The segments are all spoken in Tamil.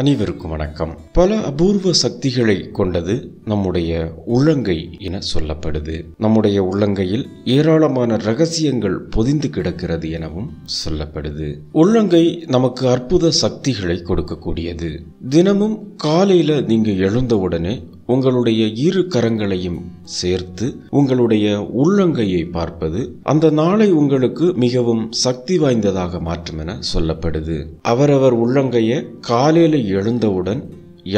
அனைவருக்கும் வணக்கம் பல அபூர்வ சக்திகளை கொண்டது நம்முடைய உள்ளங்கை என சொல்லப்படுது நம்முடைய உள்ளங்கையில் ஏராளமான ரகசியங்கள் பொதிந்து கிடக்கிறது எனவும் சொல்லப்படுது உள்ளங்கை நமக்கு அற்புத சக்திகளை கொடுக்கக்கூடியது தினமும் காலையில நீங்க எழுந்தவுடனே உங்களுடைய இரு கரங்களையும் சேர்த்து உங்களுடைய உள்ளங்கையை பார்ப்பது அந்த நாளை உங்களுக்கு மிகவும் சக்தி வாய்ந்ததாக மாற்றும் என சொல்லப்படுது அவரவர் உள்ளங்கையை காலையில் எழுந்தவுடன்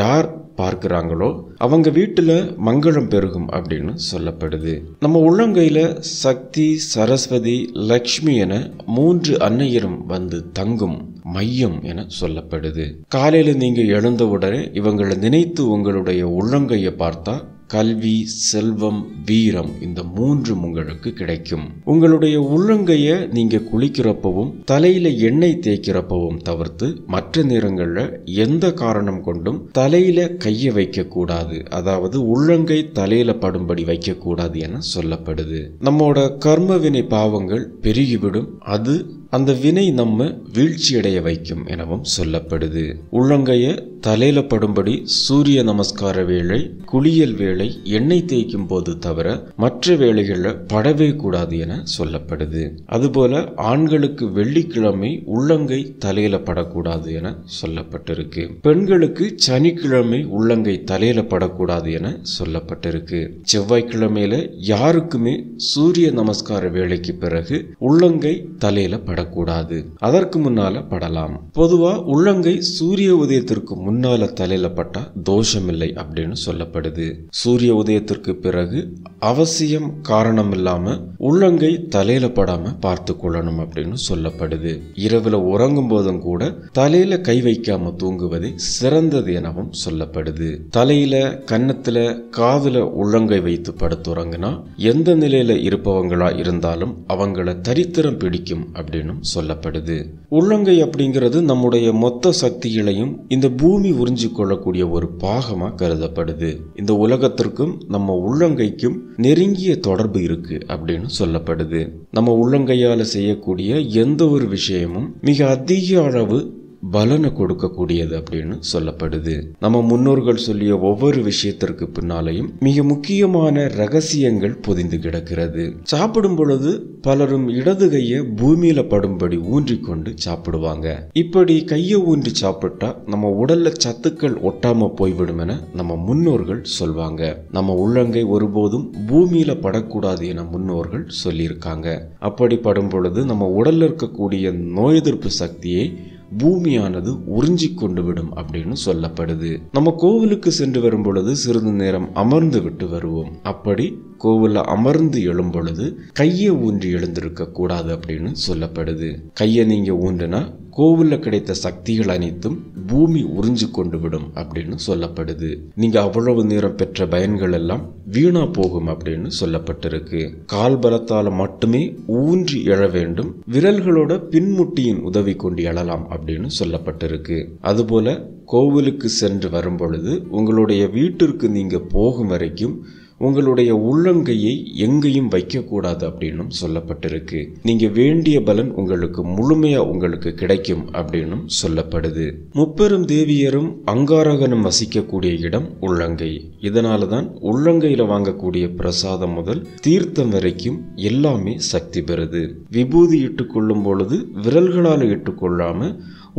யார் பார்க்குறாங்களோ அவங்க வீட்டில் மங்களம் பெருகும் அப்படின்னு சொல்லப்படுது நம்ம உள்ளங்கையில் சக்தி சரஸ்வதி லக்ஷ்மி என மூன்று அன்னையரும் வந்து தங்கும் மையம் என சொல்லப்படுது காலையில் நீங்கள் எழுந்த உடனே இவங்களை நினைத்து உங்களுடைய உள்ளங்கையை பார்த்தா கல்வி செல்வம் வீரம் இந்த மூன்று உங்களுக்கு கிடைக்கும் உங்களுடைய உள்ளங்கைய நீங்க குளிக்கிறப்பவும் தலையில எண்ணெய் தேய்க்கிறப்பவும் தவிர்த்து மற்ற நேரங்கள்ல எந்த காரணம் கொண்டும் தலையில கைய வைக்க கூடாது அதாவது உள்ளங்கை தலையில படும்படி வைக்க கூடாது என சொல்லப்படுது நம்மோட கர்மவினை பாவங்கள் பெருகிவிடும் அது அந்த வினை நம்ம வீழ்ச்சியடைய வைக்கும் எனவும் சொல்லப்படுது உள்ளங்கைய தலையில படும்படி சூரிய நமஸ்கார வேலை குளியல் வேலை எண்ணெய் தேய்க்கும் போது தவிர மற்ற வேலைகளில் படவே கூடாது என சொல்லப்படுது அதுபோல ஆண்களுக்கு வெள்ளிக்கிழமை உள்ளங்கை தலையில படக்கூடாது என சொல்லப்பட்டிருக்கு பெண்களுக்கு சனிக்கிழமை உள்ளங்கை தலையில படக்கூடாது என சொல்லப்பட்டிருக்கு செவ்வாய்க்கிழமையில யாருக்குமே சூரிய நமஸ்கார வேலைக்கு பிறகு உள்ளங்கை தலையில பட படக்கூடாது அதற்கு முன்னால படலாம் பொதுவா உள்ளங்கை சூரிய உதயத்திற்கு முன்னால தலையில பட்டா தோஷமில்லை அப்படின்னு சொல்லப்படுது சூரிய உதயத்திற்கு பிறகு அவசியம் காரணம் இல்லாம உள்ளங்கை தலையில படாம பார்த்து கொள்ளணும் அப்படின்னு சொல்லப்படுது இரவுல உறங்கும் போதும் கூட தலையில கை வைக்காம தூங்குவதே சிறந்தது எனவும் சொல்லப்படுது தலையில கன்னத்துல காதுல உள்ளங்கை வைத்து படுத்துறங்கினா எந்த நிலையில இருப்பவங்களா இருந்தாலும் அவங்கள தரித்திரம் பிடிக்கும் அப்படின்னு அப்படின்னும் சொல்லப்படுது உள்ளங்கை அப்படிங்கிறது நம்முடைய மொத்த சக்திகளையும் இந்த பூமி உறிஞ்சு கொள்ளக்கூடிய ஒரு பாகமாக கருதப்படுது இந்த உலகத்திற்கும் நம்ம உள்ளங்கைக்கும் நெருங்கிய தொடர்பு இருக்கு அப்படின்னு சொல்லப்படுது நம்ம உள்ளங்கையால் செய்யக்கூடிய எந்த ஒரு விஷயமும் மிக அதிக அளவு பலனை கொடுக்கக்கூடியது அப்படின்னு சொல்லப்படுது நம்ம முன்னோர்கள் சொல்லிய ஒவ்வொரு விஷயத்திற்கு பின்னாலையும் மிக முக்கியமான ரகசியங்கள் பொதிந்து கிடக்கிறது சாப்பிடும் பொழுது பலரும் இடது கையை பூமியில படும்படி ஊன்றி கொண்டு சாப்பிடுவாங்க இப்படி கையை ஊன்றி சாப்பிட்டா நம்ம உடல்ல சத்துக்கள் ஒட்டாம போய்விடும் என நம்ம முன்னோர்கள் சொல்வாங்க நம்ம உள்ளங்கை ஒருபோதும் பூமியில படக்கூடாது என முன்னோர்கள் சொல்லியிருக்காங்க அப்படி படும் பொழுது நம்ம உடல்ல இருக்கக்கூடிய நோய் எதிர்ப்பு சக்தியை பூமியானது உறிஞ்சி கொண்டு விடும் அப்படின்னு சொல்லப்படுது நம்ம கோவிலுக்கு சென்று வரும் பொழுது சிறிது நேரம் அமர்ந்து விட்டு வருவோம் அப்படி கோவில அமர்ந்து எழும் பொழுது கையை ஊன்றி எழுந்திருக்க கூடாது அப்படின்னு சொல்லப்படுது கையை நீங்கள் ஊன்றுனா கோவிலில் கிடைத்த சக்திகள் அனைத்தும் பூமி உறிஞ்சு கொண்டு விடும் அப்படின்னு சொல்லப்படுது நீங்கள் அவ்வளவு நேரம் பெற்ற பயன்கள் எல்லாம் வீணா போகும் அப்படின்னு சொல்லப்பட்டிருக்கு கால் பலத்தால் மட்டுமே ஊன்றி எழ வேண்டும் விரல்களோட பின்முட்டியின் உதவி கொண்டு எழலாம் அப்படின்னு சொல்லப்பட்டிருக்கு அதுபோல கோவிலுக்கு சென்று வரும் பொழுது உங்களுடைய வீட்டிற்கு நீங்கள் போகும் வரைக்கும் உங்களுடைய உள்ளங்கையை எங்கேயும் வைக்கக்கூடாது அப்படின்னும் சொல்லப்பட்டிருக்கு நீங்கள் வேண்டிய பலன் உங்களுக்கு முழுமையாக உங்களுக்கு கிடைக்கும் அப்படின்னும் சொல்லப்படுது முப்பெரும் தேவியரும் அங்காரகனும் வசிக்கக்கூடிய இடம் உள்ளங்கை இதனால தான் உள்ளங்கையில் வாங்கக்கூடிய பிரசாதம் முதல் தீர்த்தம் வரைக்கும் எல்லாமே சக்தி பெறுது விபூதி கொள்ளும் பொழுது விரல்களால் இட்டுக்கொள்ளாமல்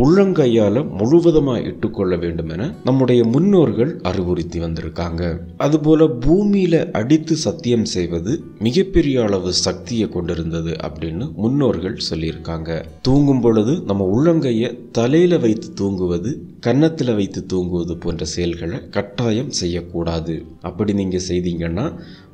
உள்ளங்கையால் முழுவதுமாக இட்டுக்கொள்ள வேண்டும் என நம்முடைய முன்னோர்கள் அறிவுறுத்தி வந்திருக்காங்க அதுபோல பூமியில அடித்து சத்தியம் செய்வது மிகப்பெரிய அளவு சக்தியை கொண்டிருந்தது அப்படின்னு முன்னோர்கள் சொல்லியிருக்காங்க தூங்கும் பொழுது நம்ம உள்ளங்கையை தலையில வைத்து தூங்குவது கன்னத்தில் வைத்து தூங்குவது போன்ற செயல்களை கட்டாயம் செய்யக்கூடாது அப்படி நீங்கள் செய்தீங்கன்னா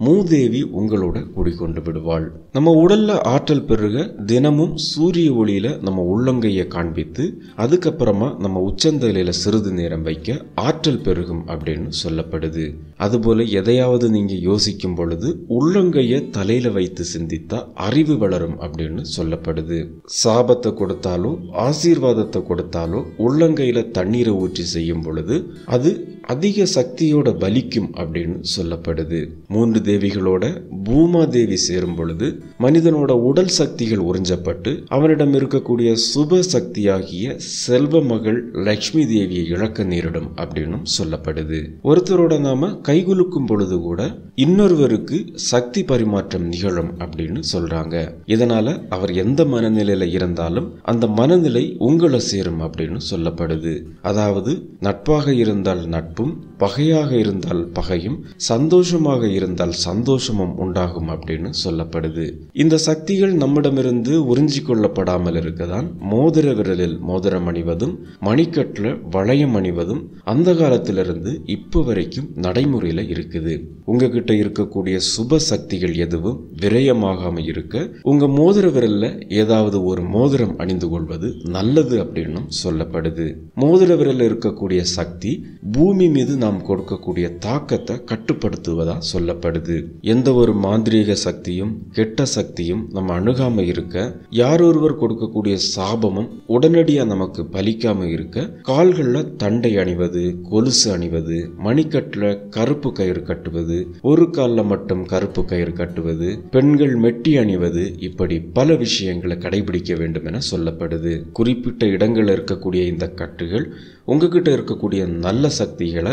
மூதேவி உங்களோட குடிக்கொண்டு விடுவாள் நம்ம உடலில் ஆற்றல் பெருக தினமும் சூரிய ஒளியில் நம்ம உள்ளங்கையை காண்பித்து அதுக்கப்புறமா நம்ம உச்சந்தலையில் சிறிது நேரம் வைக்க ஆற்றல் பெருகும் அப்படின்னு சொல்லப்படுது அதுபோல் எதையாவது நீங்கள் யோசிக்கும் பொழுது உள்ளங்கையை தலையில் வைத்து சிந்தித்தா அறிவு வளரும் அப்படின்னு சொல்லப்படுது சாபத்தை கொடுத்தாலோ ஆசீர்வாதத்தை கொடுத்தாலோ உள்ளங்கையில் தண்ணி தண்ணீரை ஊற்றி செய்யும் பொழுது அது அதிக சக்தியோட பலிக்கும் அப்படின்னு சொல்லப்படுது மூன்று தேவிகளோட பூமாதேவி சேரும் பொழுது மனிதனோட உடல் சக்திகள் உறிஞ்சப்பட்டு அவனிடம் இருக்கக்கூடிய சுப சக்தியாகிய செல்வ மகள் லக்ஷ்மி தேவியை இழக்க நேரிடும் அப்படின்னு சொல்லப்படுது ஒருத்தரோட நாம கைகுலுக்கும் பொழுது கூட இன்னொருவருக்கு சக்தி பரிமாற்றம் நிகழும் அப்படின்னு சொல்றாங்க இதனால அவர் எந்த மனநிலையில இருந்தாலும் அந்த மனநிலை உங்களை சேரும் அப்படின்னு சொல்லப்படுது அதாவது நட்பாக இருந்தால் நட்பு Pum. பகையாக இருந்தால் பகையும் சந்தோஷமாக இருந்தால் சந்தோஷமும் உண்டாகும் அப்படின்னு சொல்லப்படுது இந்த சக்திகள் நம்மிடமிருந்து உறிஞ்சி கொள்ளப்படாமல் இருக்கதான் மோதிர விரலில் மோதிரம் அணிவதும் மணிக்கட்டில் வளையம் அணிவதும் அந்த காலத்திலிருந்து இப்போ வரைக்கும் நடைமுறையில் இருக்குது உங்ககிட்ட இருக்கக்கூடிய சுப சக்திகள் எதுவும் விரயமாகாமல் இருக்க உங்க மோதிர விரல்ல ஏதாவது ஒரு மோதிரம் அணிந்து கொள்வது நல்லது அப்படின்னும் சொல்லப்படுது மோதிர விரலில் இருக்கக்கூடிய சக்தி பூமி மீது நாம் கொடுக்கக்கூடிய தாக்கத்தை கட்டுப்படுத்துவதா சொல்லப்படுது எந்த ஒரு மாந்திரீக சக்தியும் கெட்ட சக்தியும் நம்ம அணுகாம இருக்க யார் ஒருவர் கொடுக்கக்கூடிய சாபமும் உடனடியா நமக்கு பலிக்காம இருக்க கால்கள்ல தண்டை அணிவது கொலுசு அணிவது மணிக்கட்டுல கருப்பு கயிறு கட்டுவது ஒரு காலில் மட்டும் கருப்பு கயிறு கட்டுவது பெண்கள் மெட்டி அணிவது இப்படி பல விஷயங்களை கடைபிடிக்க வேண்டும் என சொல்லப்படுது குறிப்பிட்ட இடங்களில் இருக்கக்கூடிய இந்த கட்டுகள் உங்ககிட்ட இருக்கக்கூடிய நல்ல சக்திகளை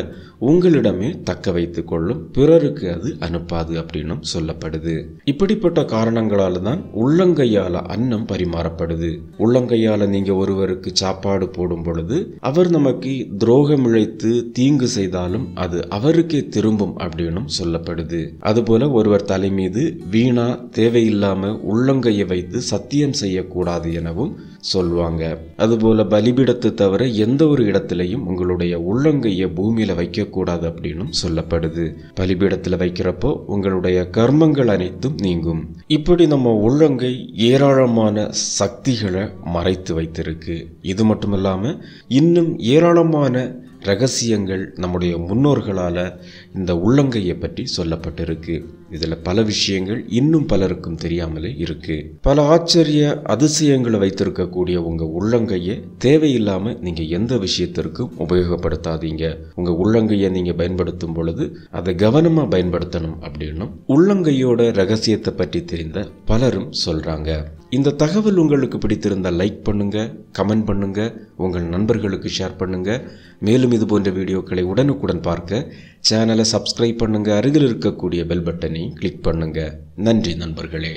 உங்களிடமே தக்க வைத்துக் கொள்ளும் பிறருக்கு அது அனுப்பாது அப்படின்னும் சொல்லப்படுது இப்படிப்பட்ட காரணங்களால தான் உள்ளங்கையால அன்னம் பரிமாறப்படுது உள்ளங்கையால நீங்க ஒருவருக்கு சாப்பாடு போடும் பொழுது அவர் நமக்கு துரோகம் இழைத்து தீங்கு செய்தாலும் அது அவருக்கே திரும்பும் அப்படின்னும் சொல்லப்படுது அதுபோல ஒருவர் தலை மீது வீணா தேவையில்லாம உள்ளங்கையை வைத்து சத்தியம் செய்யக்கூடாது எனவும் சொல்வாங்க அதுபோல பலிபிடத்தை தவிர எந்த ஒரு இடத்திலையும் உங்களுடைய உள்ளங்கையை பூமியில வைக்க வைக்கக்கூடாது அப்படின்னும் சொல்லப்படுது பலிபீடத்தில் வைக்கிறப்போ உங்களுடைய கர்மங்கள் அனைத்தும் நீங்கும் இப்படி நம்ம உள்ளங்கை ஏராளமான சக்திகளை மறைத்து வைத்திருக்கு இது மட்டும் இல்லாமல் இன்னும் ஏராளமான ரகசியங்கள் நம்முடைய முன்னோர்களால் இந்த உள்ளங்கையை பற்றி சொல்லப்பட்டிருக்கு இதில் பல விஷயங்கள் இன்னும் பலருக்கும் தெரியாமலே இருக்கு பல ஆச்சரிய அதிசயங்களை வைத்திருக்கக்கூடிய உங்க உள்ளங்கையை தேவையில்லாம நீங்க எந்த விஷயத்திற்கும் உபயோகப்படுத்தாதீங்க உங்க உள்ளங்கையை நீங்க பயன்படுத்தும் பொழுது அதை கவனமா பயன்படுத்தணும் அப்படின்னும் உள்ளங்கையோட ரகசியத்தை பற்றி தெரிந்த பலரும் சொல்றாங்க இந்த தகவல் உங்களுக்கு பிடித்திருந்தால் லைக் பண்ணுங்கள் கமெண்ட் பண்ணுங்கள் உங்கள் நண்பர்களுக்கு ஷேர் பண்ணுங்கள் மேலும் இது போன்ற வீடியோக்களை உடனுக்குடன் பார்க்க சேனலை சப்ஸ்கிரைப் பண்ணுங்கள் அருகில் இருக்கக்கூடிய பெல் பட்டனை கிளிக் பண்ணுங்கள் நன்றி நண்பர்களே